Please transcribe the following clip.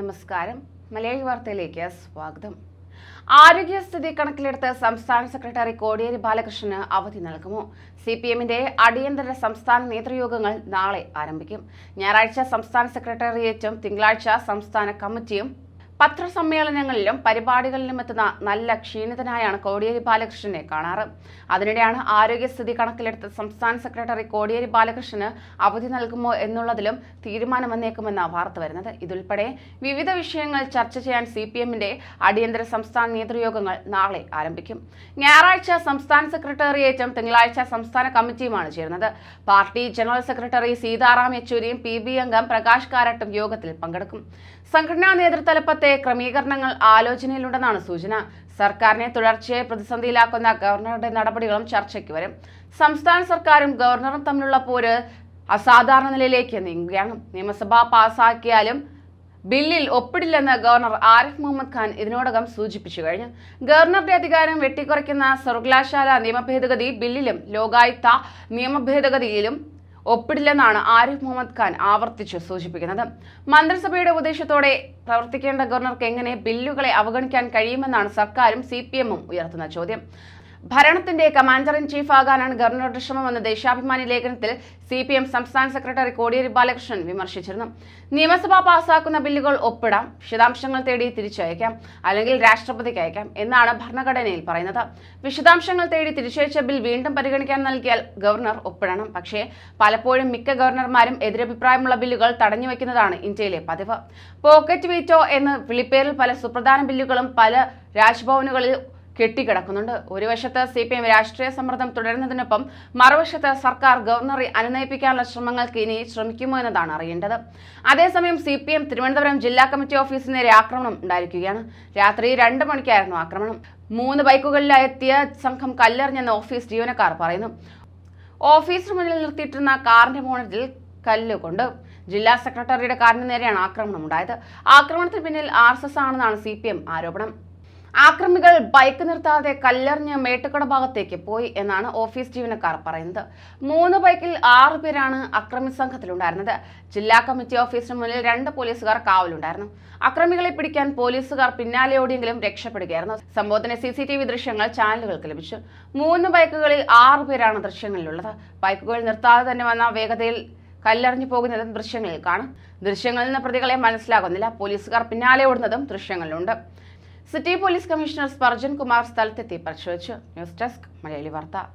നമസ്കാരം മലയാളി വാർത്തയിലേക്ക് സ്വാഗതം ആരോഗ്യസ്ഥിതി കണക്കിലെടുത്ത് സംസ്ഥാന സെക്രട്ടറി കോടിയേരി ബാലകൃഷ്ണന് അവധി നൽകുമോ സി പി എമ്മിന്റെ അടിയന്തര സംസ്ഥാന നേതൃയോഗങ്ങൾ നാളെ ആരംഭിക്കും ഞായറാഴ്ച സംസ്ഥാന സെക്രട്ടേറിയറ്റും തിങ്കളാഴ്ച സംസ്ഥാന കമ്മിറ്റിയും പത്രസമ്മേളനങ്ങളിലും പരിപാടികളിലും എത്തുന്ന നല്ല ക്ഷീണിതനായാണ് കോടിയേരി ബാലകൃഷ്ണനെ കാണാറ് അതിനിടെയാണ് ആരോഗ്യസ്ഥിതി കണക്കിലെടുത്ത് സംസ്ഥാന സെക്രട്ടറി കോടിയേരി ബാലകൃഷ്ണന് അവധി നൽകുമോ എന്നുള്ളതിലും തീരുമാനം വന്നേക്കുമെന്ന വാർത്ത വരുന്നത് ഇതുൾപ്പെടെ വിവിധ വിഷയങ്ങൾ ചർച്ച ചെയ്യാൻ സി പി എമ്മിന്റെ അടിയന്തര സംസ്ഥാന നേതൃയോഗങ്ങൾ നാളെ ആരംഭിക്കും ഞായറാഴ്ച സംസ്ഥാന സെക്രട്ടേറിയേറ്റും തിങ്കളാഴ്ച സംസ്ഥാന കമ്മിറ്റിയുമാണ് ചേരുന്നത് പാർട്ടി ജനറൽ സെക്രട്ടറി സീതാറാം യെച്ചൂരിയും പി ബി അംഗം പ്രകാശ് കാരാട്ടും യോഗത്തിൽ പങ്കെടുക്കും സംഘടനാ നേതൃത്വത്തെ ഇതുവരെ ക്രമീകരണങ്ങൾ ആലോചനയിലുണ്ടെന്നാണ് സൂചന സർക്കാരിനെ തുടർച്ചയായി പ്രതിസന്ധിയിലാക്കുന്ന ഗവർണറുടെ നടപടികളും ചർച്ചയ്ക്ക് വരും സംസ്ഥാന സർക്കാരും ഗവർണറും തമ്മിലുള്ള പോര് അസാധാരണ നിലയിലേക്ക് നീങ്ങുകയാണ് നിയമസഭ പാസാക്കിയാലും ബില്ലിൽ ഒപ്പിടില്ലെന്ന് ഗവർണർ ആരിഫ് മുഹമ്മദ് ഖാൻ ഇതിനോടകം സൂചിപ്പിച്ചു കഴിഞ്ഞു ഗവർണറുടെ അധികാരം വെട്ടിക്കുറയ്ക്കുന്ന സർവകലാശാല നിയമഭേദഗതി ബില്ലിലും ലോകായുക്ത നിയമഭേദഗതിയിലും ഒപ്പിടില്ലെന്നാണ് ആരിഫ് മുഹമ്മദ് ഖാൻ ആവർത്തിച്ച് സൂചിപ്പിക്കുന്നത് മന്ത്രിസഭയുടെ ഉപദേശത്തോടെ പ്രവർത്തിക്കേണ്ട ഗവർണർക്ക് എങ്ങനെ ബില്ലുകളെ അവഗണിക്കാൻ കഴിയുമെന്നാണ് സർക്കാരും സി ഉയർത്തുന്ന ചോദ്യം ഭരണത്തിന്റെ കമാൻഡർ ഇൻ ചീഫ് ആകാനാണ് ഗവർണറുടെ ശ്രമമെന്ന് ദേശാഭിമാനി ലേഖനത്തിൽ സി പി എം സംസ്ഥാന സെക്രട്ടറി കോടിയേരി ബാലകൃഷ്ണൻ വിമർശിച്ചിരുന്നു നിയമസഭ പാസാക്കുന്ന ബില്ലുകൾ ഒപ്പിടാം വിശദാംശങ്ങൾ തേടി തിരിച്ചയക്കാം അല്ലെങ്കിൽ രാഷ്ട്രപതിക്ക് അയക്കാം എന്നാണ് ഭരണഘടനയിൽ പറയുന്നത് വിശദാംശങ്ങൾ തേടി തിരിച്ചയച്ച ബിൽ വീണ്ടും പരിഗണിക്കാൻ നൽകിയാൽ ഗവർണർ ഒപ്പിടണം പക്ഷേ പലപ്പോഴും മിക്ക ഗവർണർമാരും എതിരഭിപ്രായമുള്ള ബില്ലുകൾ തടഞ്ഞു വയ്ക്കുന്നതാണ് ഇന്ത്യയിലെ പതിവ് പോക്കറ്റ് വീറ്റോ എന്ന് വിളിപ്പേരിൽ പല സുപ്രധാന ബില്ലുകളും പല രാജ്ഭവനുകളിൽ കെട്ടിക്കിടക്കുന്നുണ്ട് ഒരു വശത്ത് സി പി എം രാഷ്ട്രീയ സമ്മർദ്ദം തുടരുന്നതിനൊപ്പം മറുവശത്ത് സർക്കാർ ഗവർണറെ അനുനയിപ്പിക്കാനുള്ള ശ്രമങ്ങൾക്ക് ഇനി ശ്രമിക്കുമോ എന്നതാണ് അറിയേണ്ടത് അതേസമയം സി പി എം തിരുവനന്തപുരം ജില്ലാ കമ്മിറ്റി ഓഫീസിന് നേരെ ആക്രമണം ഉണ്ടായിരിക്കുകയാണ് രാത്രി രണ്ട് മണിക്കായിരുന്നു ആക്രമണം മൂന്ന് ബൈക്കുകളിലെത്തിയ സംഘം കല്ലെറിഞ്ഞെന്ന് ഓഫീസ് ജീവനക്കാർ പറയുന്നു ഓഫീസിന് മുന്നിൽ നിർത്തിയിട്ടിരുന്ന കാറിന്റെ മോണറ്റിൽ കല്ലുകൊണ്ട് ജില്ലാ സെക്രട്ടറിയുടെ കാറിന് നേരെയാണ് ആക്രമണം ഉണ്ടായത് ആക്രമണത്തിന് പിന്നിൽ ആർ എസ് എസ് ആണെന്നാണ് സി പി എം ആരോപണം ആക്രമികൾ ബൈക്ക് നിർത്താതെ കല്ലെറിഞ്ഞ് മേട്ടുക്കട ഭാഗത്തേക്ക് പോയി എന്നാണ് ഓഫീസ് ജീവനക്കാർ പറയുന്നത് മൂന്ന് ബൈക്കിൽ ആറു പേരാണ് അക്രമി സംഘത്തിലുണ്ടായിരുന്നത് ജില്ലാ കമ്മിറ്റി ഓഫീസിന് മുന്നിൽ രണ്ട് പോലീസുകാർ കാവലുണ്ടായിരുന്നു അക്രമികളെ പിടിക്കാൻ പോലീസുകാർ ഓടിയെങ്കിലും രക്ഷപ്പെടുകയായിരുന്നു സംഭവത്തിന് സി സി ടി വി ദൃശ്യങ്ങൾ ചാനലുകൾക്ക് ലഭിച്ചു മൂന്ന് ബൈക്കുകളിൽ ആറു പേരാണ് ദൃശ്യങ്ങളിലുള്ളത് ബൈക്കുകൾ നിർത്താതെ തന്നെ വന്ന വേഗതയിൽ കല്ലെറിഞ്ഞു പോകുന്നതും ദൃശ്യങ്ങളിൽ കാണാം ദൃശ്യങ്ങളിൽ നിന്ന് പ്രതികളെ മനസ്സിലാകുന്നില്ല പോലീസുകാർ പിന്നാലെ ഓടുന്നതും ദൃശ്യങ്ങളിലുണ്ട് city police commissioner Sparjan Kumar സ്ഥലത്തെത്തി പരിശോധിച്ചു ന്യൂസ് ഡെസ്ക് മലയാളി വാർത്ത